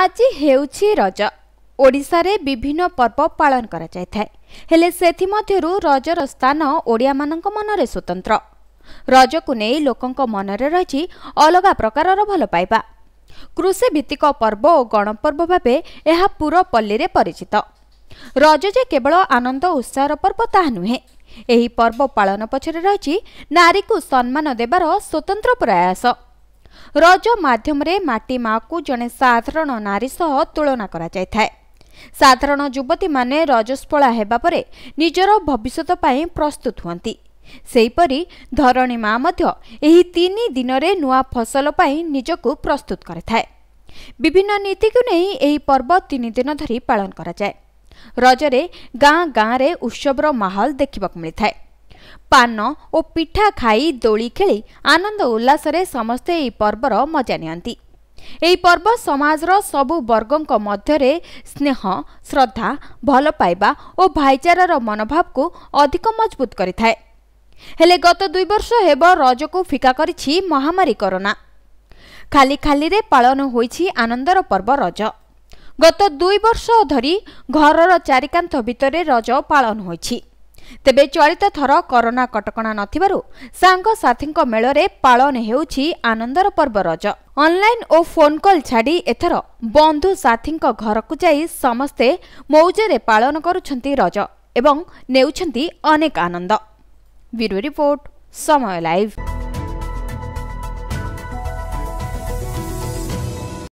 ଆଜି ହେଉଛି ରଜ ଓଡ଼ିଶାରେ ବିଭିନ୍ନ ପର୍ବ ପାଳନ କରାଯାଇଥାଏ ହେଲେ ସେଥିମଧ୍ୟରୁ ରଜର ସ୍ଥାନ ଓଡ଼ିଆମାନଙ୍କ ମନରେ ସ୍ୱତନ୍ତ୍ର ରଜକୁ ନେଇ ଲୋକଙ୍କ ମନରେ ରହିଛି ଅଲଗା ପ୍ରକାରର ଭଲ ପାଇବା କୃଷିଭିତ୍ତିକ ପର୍ବ ଓ ଗଣପର୍ବ ଭାବେ ଏହା ପୁରପଲ୍ଲୀରେ ପରିଚିତ ରଜ ଯେ କେବଳ ଆନନ୍ଦ ଉତ୍ସାହର ପର୍ବ ତାହା ନୁହେଁ ଏହି ପର୍ବ ପାଳନ ପଛରେ ରହିଛି ନାରୀକୁ ସମ୍ମାନ ଦେବାର ସ୍ୱତନ୍ତ୍ର ପ୍ରୟାସ ରଜ ମାଧ୍ୟମରେ ମାଟି ମା'କୁ ଜଣେ ସାଧାରଣ ନାରୀ ସହ ତୁଳନା କରାଯାଇଥାଏ ସାଧାରଣ ଯୁବତୀମାନେ ରଜସ୍ଫଳା ହେବା ପରେ ନିଜର ଭବିଷ୍ୟତ ପାଇଁ ପ୍ରସ୍ତୁତ ହୁଅନ୍ତି ସେହିପରି ଧରଣୀ ମା ମଧ୍ୟ ଏହି ତିନି ଦିନରେ ନୂଆ ଫସଲ ପାଇଁ ନିଜକୁ ପ୍ରସ୍ତୁତ କରିଥାଏ ବିଭିନ୍ନ ନୀତିକୁ ନେଇ ଏହି ପର୍ବ ତିନି ଦିନ ଧରି ପାଳନ କରାଯାଏ ରଜରେ ଗାଁ ଗାଁରେ ଉତ୍ସବର ମାହୋଲ ଦେଖିବାକୁ ମିଳିଥାଏ ପାନ ଓ ପିଠା ଖାଇ ଦୋଳି ଖେଳି ଆନନ୍ଦ ଉଲ୍ଲାସରେ ସମସ୍ତେ ଏହି ପର୍ବର ମଜା ନିଅନ୍ତି ଏହି ପର୍ବ ସମାଜର ସବୁ ବର୍ଗଙ୍କ ମଧ୍ୟରେ ସ୍ନେହ ଶ୍ରଦ୍ଧା ଭଲ ପାଇବା ଓ ଭାଇଚାରାର ମନୋଭାବକୁ ଅଧିକ ମଜବୁତ କରିଥାଏ ହେଲେ ଗତ ଦୁଇ ବର୍ଷ ହେବ ରଜକୁ ଫିକା କରିଛି ମହାମାରୀ କରୋନା ଖାଲି ଖାଲିରେ ପାଳନ ହୋଇଛି ଆନନ୍ଦର ପର୍ବ ରଜ ଗତ ଦୁଇ ବର୍ଷ ଧରି ଘରର ଚାରିକାନ୍ଥ ଭିତରେ ରଜ ପାଳନ ହୋଇଛି ତେବେ ଚଳିତ ଥର କରୋନା କଟକଣା ନଥିବାରୁ ସାଙ୍ଗସାଥୀଙ୍କ ମେଳରେ ପାଳନ ହେଉଛି ଆନନ୍ଦର ପର୍ବ ରଜ ଅନ୍ଲାଇନ୍ ଓ ଫୋନ୍ କଲ୍ ଛାଡ଼ି ଏଥର ବନ୍ଧୁ ସାଥୀଙ୍କ ଘରକୁ ଯାଇ ସମସ୍ତେ ମୌଜରେ ପାଳନ କରୁଛନ୍ତି ରଜ ଏବଂ ନେଉଛନ୍ତି ଅନେକ ଆନନ୍ଦ ବ୍ୟୁରୋ